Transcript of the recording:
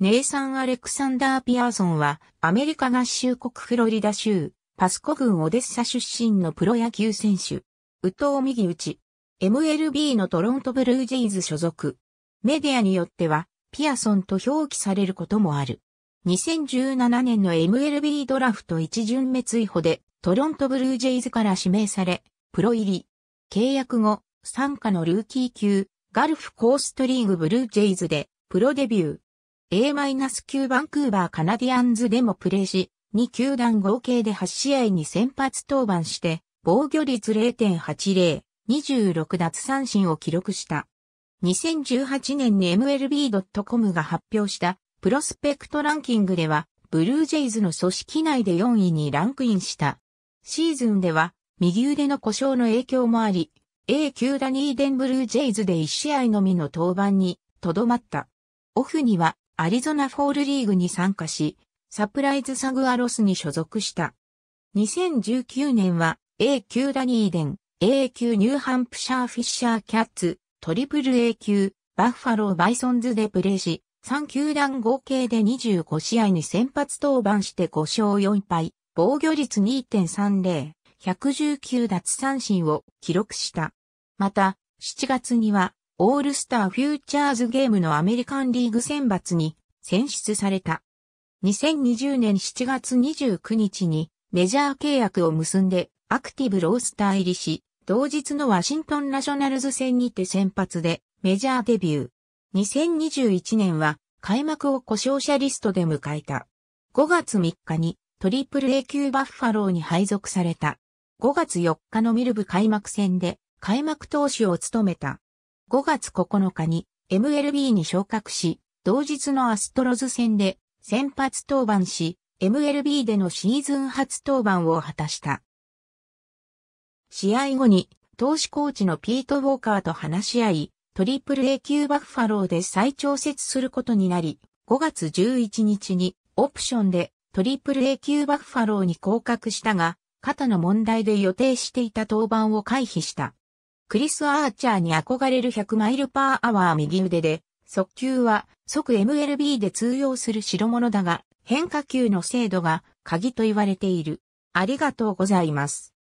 ネイサン・アレクサンダー・ピアーソンは、アメリカ合衆国フロリダ州、パスコ郡オデッサ出身のプロ野球選手。右投右打ち。MLB のトロントブルージェイズ所属。メディアによっては、ピアソンと表記されることもある。2017年の MLB ドラフト一巡目追放で、トロントブルージェイズから指名され、プロ入り。契約後、参加のルーキー級、ガルフコーストリーグブルージェイズで、プロデビュー。A-9 バンクーバーカナディアンズでもプレーし、2球団合計で8試合に先発登板して、防御率0.80、26奪三振を記録した。2018年に MLB.com が発表したプロスペクトランキングでは、ブルージェイズの組織内で4位にランクインした。シーズンでは、右腕の故障の影響もあり、A 級ダニーデンブルージェイズで1試合のみの登板に、とどまった。オフには、アリゾナフォールリーグに参加し、サプライズサグアロスに所属した。2019年は A 級ダニーデン、A 級ニューハンプシャーフィッシャーキャッツ、トリプル A 級、バッファローバイソンズでプレーし、3球団合計で25試合に先発登板して5勝4敗、防御率2.30、119奪三振を記録した。また、7月にはオールスターフューチャーズゲームのアメリカンリーグ選抜に選出された。2020年7月29日にメジャー契約を結んでアクティブロースター入りし、同日のワシントンナショナルズ戦にて先発でメジャーデビュー。2021年は開幕を故障者リストで迎えた。5月3日にトリプル A 級バッファローに配属された。5月4日のミルブ開幕戦で開幕投手を務めた。5月9日に MLB に昇格し、同日のアストロズ戦で先発登板し、MLB でのシーズン初登板を果たした。試合後に投資コーチのピート・ウォーカーと話し合い、トリプル A 級バッファローで再調節することになり、5月11日にオプションでトリプル A 級バッファローに降格したが、肩の問題で予定していた登板を回避した。クリス・アーチャーに憧れる100マイルパーアワー右腕で、速球は即 MLB で通用する代物だが、変化球の精度が鍵と言われている。ありがとうございます。